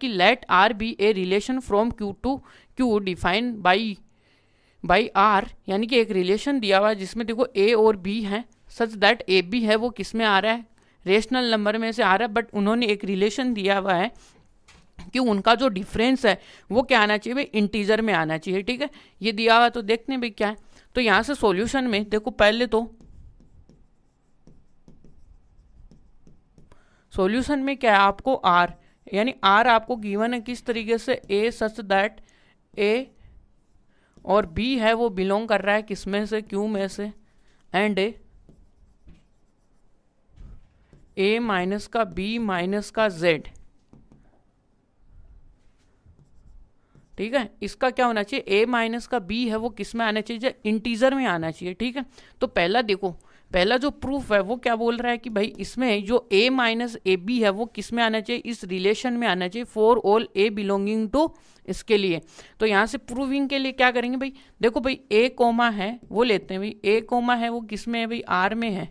कि let R be a relation from Q to Q define by by R यानी कि एक relation दिया हुआ है जिसमें देखो ए और बी है सच दैट ए बी है वो किस में आ रहा है रेशनल नंबर में से आ रहा है बट उन्होंने एक रिलेशन दिया हुआ है कि उनका जो डिफरेंस है वो क्या आना चाहिए भाई इंटीजर में आना चाहिए ठीक है ये दिया हुआ तो देखते हैं भाई क्या है तो यहाँ से सॉल्यूशन में देखो पहले तो सॉल्यूशन में क्या है आपको आर यानी आर आपको गिवन है किस तरीके से ए सच दैट ए और बी है वो बिलोंग कर रहा है किस में से क्यू में से एंड ए ए माइनस का बी माइनस का जेड ठीक है इसका क्या होना चाहिए ए माइनस का बी है वो किस में आना चाहिए इंटीजर में आना चाहिए ठीक है तो पहला देखो पहला जो प्रूफ है वो क्या बोल रहा है कि भाई इसमें जो ए माइनस ए बी है वो किस में आना चाहिए इस रिलेशन में आना चाहिए for all A belonging to इसके लिए तो यहाँ से प्रूविंग के लिए क्या करेंगे भाई देखो भाई ए कोमा है वो लेते हैं भाई ए कोमा है वो किस में है भाई आर में है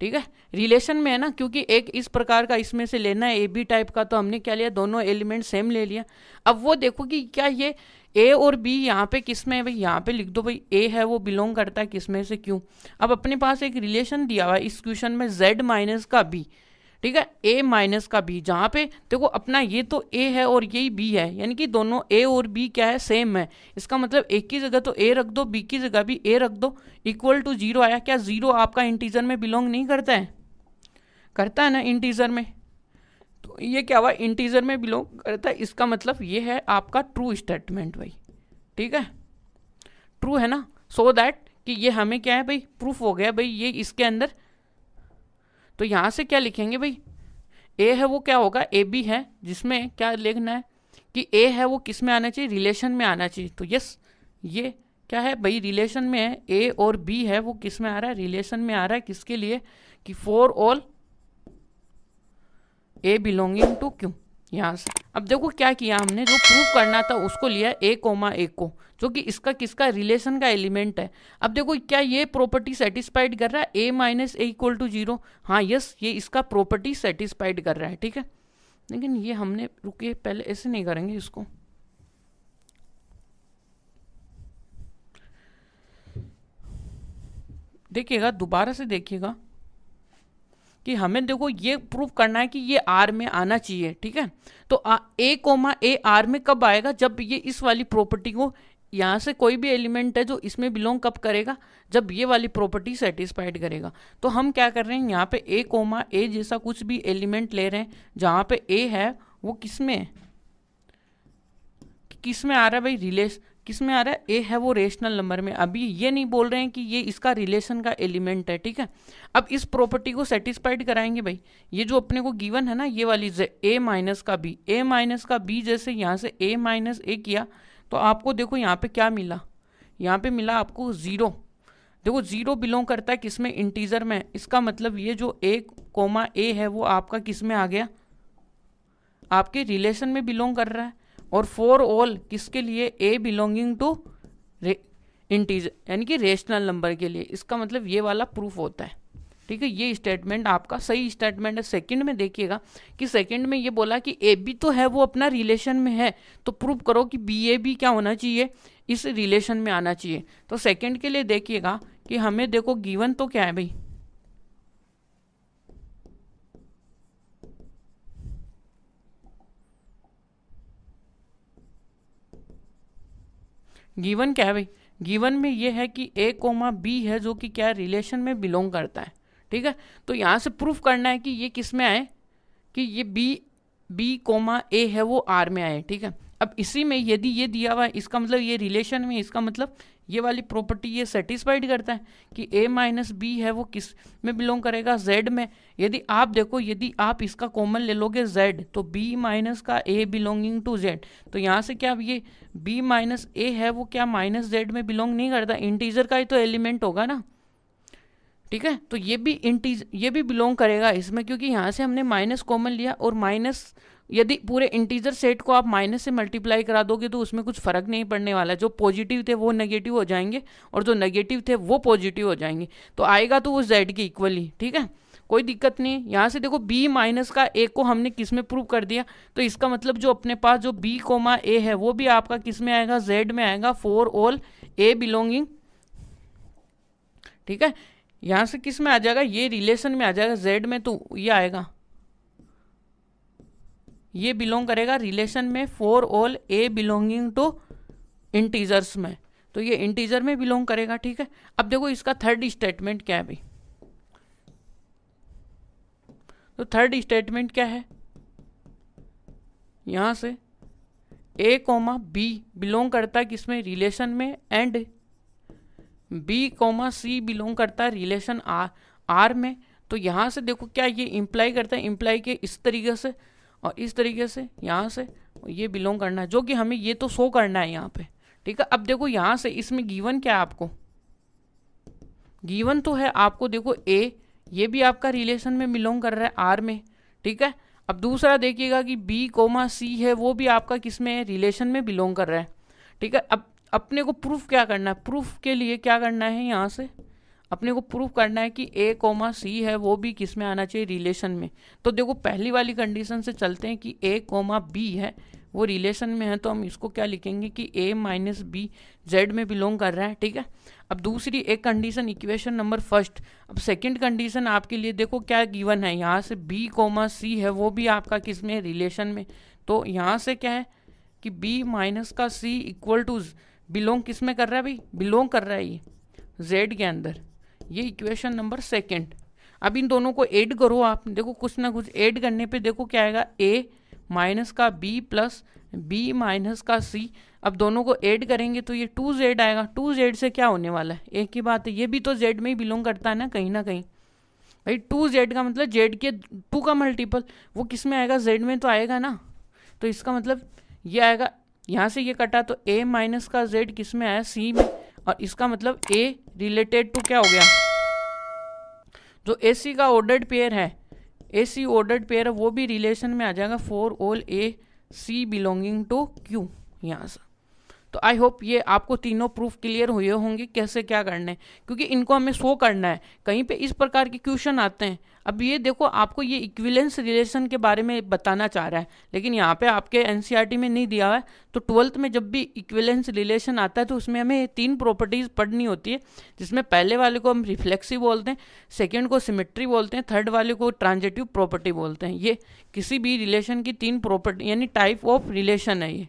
ठीक है रिलेशन में है ना क्योंकि एक इस प्रकार का इसमें से लेना है ए बी टाइप का तो हमने क्या लिया दोनों एलिमेंट सेम ले लिया अब वो देखो कि क्या ये ए और बी यहाँ पे किस में है भाई यहाँ पे लिख दो भाई ए है वो बिलोंग करता है किस में से क्यों अब अपने पास एक रिलेशन दिया हुआ है इस क्वेश्चन में जेड माइनस का बी ठीक है ए माइनस का बी जहाँ पे देखो अपना ये तो ए है और ये बी है यानी कि दोनों ए और बी क्या है सेम है इसका मतलब ए की जगह तो ए रख दो बी की जगह भी ए रख दो इक्वल टू जीरो आया क्या जीरो आपका इंटीजर में बिलोंग नहीं करता है करता है ना इंटीजर में तो ये क्या हुआ इंटीजर में बिलोंग करता है इसका मतलब ये है आपका ट्रू स्टेटमेंट भाई ठीक है ट्रू है ना सो so दैट कि ये हमें क्या है भाई प्रूफ हो गया भाई ये इसके अंदर तो यहाँ से क्या लिखेंगे भाई ए है वो क्या होगा ए बी है जिसमें क्या लिखना है कि ए है वो किस में आना चाहिए रिलेशन में आना चाहिए तो यस ये क्या है भाई रिलेशन में है ए और बी है वो किस में आ रहा है रिलेशन में आ रहा है किसके लिए कि for all A belonging to Q यहाँ से अब देखो क्या किया हमने जो प्रूव करना था उसको लिया ए कोमा ए को जो कि इसका किसका रिलेशन का एलिमेंट है अब देखो क्या ये प्रॉपर्टी सेटिस्फाइड कर रहा है A minus A equal to zero हाँ यस ये इसका प्रॉपर्टी सेटिस्फाइड कर रहा है ठीक है लेकिन ये हमने रुके पहले ऐसे नहीं करेंगे इसको देखिएगा दोबारा से देखिएगा कि हमें देखो ये प्रूव करना है कि ये आर में आना चाहिए ठीक है तो ए कोमा ए आर में कब आएगा जब ये इस वाली प्रॉपर्टी को यहाँ से कोई भी एलिमेंट है जो इसमें बिलोंग कब करेगा जब ये वाली प्रॉपर्टी सेटिस्फाइड करेगा तो हम क्या कर रहे हैं यहाँ पे ए कोमा ए जैसा कुछ भी एलिमेंट ले रहे हैं जहाँ पे ए है वो किस में किस में आ रहा है भाई रिलेश किस में आ रहा है ए है वो रेशनल नंबर में अभी ये नहीं बोल रहे हैं कि ये इसका रिलेशन का एलिमेंट है ठीक है अब इस प्रॉपर्टी को सेटिस्फाइड कराएंगे भाई ये जो अपने को गिवन है ना ये वाली ए माइनस का बी ए माइनस का बी जैसे यहाँ से ए माइनस ए किया तो आपको देखो यहाँ पे क्या मिला यहाँ पे मिला आपको ज़ीरो देखो ज़ीरो बिलोंग करता है किस में इंटीजर में इसका मतलब ये जो ए कोमा ए है वो आपका किस में आ गया आपके रिलेशन में बिलोंग कर रहा है और फोर ऑल किसके लिए ए बिलोंगिंग टू इंटीजर यानी कि रेशनल नंबर के लिए इसका मतलब ये वाला प्रूफ होता है ठीक है ये स्टेटमेंट आपका सही स्टेटमेंट है सेकंड में देखिएगा कि सेकंड में ये बोला कि ए बी तो है वो अपना रिलेशन में है तो प्रूफ करो कि बी ए बी क्या होना चाहिए इस रिलेशन में आना चाहिए तो सेकंड के लिए देखिएगा कि हमें देखो गिवन तो क्या है भाई गिवन क्या है भाई गीवन में ये है कि ए कोमा बी है जो कि क्या है रिलेशन में बिलोंग करता है ठीक है तो यहाँ से प्रूफ करना है कि ये किस में आए कि ये बी बी कोमा ए है वो आर में आए ठीक है अब इसी में यदि ये दिया हुआ है इसका मतलब ये रिलेशन में इसका मतलब ये वाली प्रॉपर्टी ये सेटिस्फाइड करता है कि ए माइनस बी है वो किस में बिलोंग करेगा जेड में यदि आप देखो यदि आप इसका कॉमन ले लोगे जेड तो बी माइनस का ए बिलोंगिंग टू जेड तो यहाँ से क्या ये बी माइनस ए है वो क्या माइनस जेड में बिलोंग नहीं करता इंटीजर का ही तो एलिमेंट होगा ना ठीक है तो ये भी इंटीज ये भी बिलोंग करेगा इसमें क्योंकि यहाँ से हमने माइनस कॉमन लिया और माइनस यदि पूरे इंटीजर सेट को आप माइनस से मल्टीप्लाई करा दोगे तो उसमें कुछ फर्क नहीं पड़ने वाला जो पॉजिटिव थे वो नेगेटिव हो जाएंगे और जो नेगेटिव थे वो पॉजिटिव हो जाएंगे तो आएगा तो वो जेड के इक्वली ठीक है कोई दिक्कत नहीं है यहाँ से देखो b माइनस का a को हमने किस में प्रूव कर दिया तो इसका मतलब जो अपने पास जो b कोमा ए है वो भी आपका किस में आएगा z में आएगा फोर ऑल a बिलोंगिंग ठीक है यहाँ से किस में आ जाएगा ये रिलेशन में आ जाएगा z में तो ये आएगा ये बिलोंग करेगा रिलेशन में for all A belonging to integers में तो ये इंटीजर में बिलोंग करेगा ठीक है अब देखो इसका थर्ड स्टेटमेंट क्या है भाई तो थर्ड स्टेटमेंट क्या है यहां से ए कोमा बी बिलोंग करता है किसमें रिलेशन में and B comma C belong करता है रिलेशन आर आर में तो यहां से देखो क्या ये इंप्लाई करता है इंप्लाई के इस तरीके से और इस तरीके से यहाँ से ये बिलोंग करना है जो कि हमें ये तो शो करना है यहाँ पे ठीक है अब देखो यहाँ से इसमें गीवन क्या है आपको गीवन तो है आपको देखो ए ये भी आपका रिलेशन में बिलोंग कर रहा है आर में ठीक है अब दूसरा देखिएगा कि बी कोमा सी है वो भी आपका किस में है रिलेशन में बिलोंग कर रहा है ठीक है अब अपने को प्रूफ क्या करना है प्रूफ के लिए क्या करना है यहाँ से अपने को प्रूव करना है कि ए कोमा सी है वो भी किस में आना चाहिए रिलेशन में तो देखो पहली वाली कंडीशन से चलते हैं कि ए कोमा बी है वो रिलेशन में है तो हम इसको क्या लिखेंगे कि ए माइनस बी जेड में बिलोंग कर रहा है ठीक है अब दूसरी एक कंडीशन इक्वेशन नंबर फर्स्ट अब सेकंड कंडीशन आपके लिए देखो क्या गिवन है यहाँ से बी कोमा सी है वो भी आपका किस में रिलेशन में तो यहाँ से क्या है कि बी माइनस का सी इक्वल टू बिलोंग किस में कर रहा है भाई बिलोंग कर रहा है ये जेड के अंदर ये इक्वेशन नंबर सेकेंड अब इन दोनों को ऐड करो आप देखो कुछ ना कुछ ऐड करने पे देखो क्या आएगा ए माइनस का बी प्लस बी माइनस का सी अब दोनों को ऐड करेंगे तो ये टू जेड आएगा टू जेड से क्या होने वाला है एक ही बात है ये भी तो जेड में ही बिलोंग करता है ना कहीं ना कहीं भाई टू जेड का मतलब जेड के टू का मल्टीपल वो किस में आएगा जेड में तो आएगा ना तो इसका मतलब ये आएगा यहाँ से ये कटा तो ए माइनस का जेड किस में आया सी में और इसका मतलब ए रिलेटेड टू क्या हो गया जो ए सी का ऑर्डर्ड पेयर है ए सी ऑर्डर्ड पेयर है वो भी रिलेशन में आ जाएगा for all A C belonging to Q यहाँ से तो आई होप ये आपको तीनों प्रूफ क्लियर हुए होंगे कैसे क्या करना है क्योंकि इनको हमें शो करना है कहीं पे इस प्रकार के क्वेश्चन आते हैं अब ये देखो आपको ये इक्विलेंस रिलेशन के बारे में बताना चाह रहा है लेकिन यहाँ पे आपके एन e में नहीं दिया हुआ है तो ट्वेल्थ में जब भी इक्विलेंस रिलेशन आता है तो उसमें हमें तीन प्रॉपर्टीज़ पढ़नी होती है जिसमें पहले वाले को हम रिफ्लेक्सिव बोलते हैं सेकेंड को सिमेट्री बोलते हैं थर्ड वाले को ट्रांजेटिव प्रॉपर्टी बोलते हैं ये किसी भी रिलेशन की तीन प्रॉपर्टी यानी टाइप ऑफ रिलेशन है ये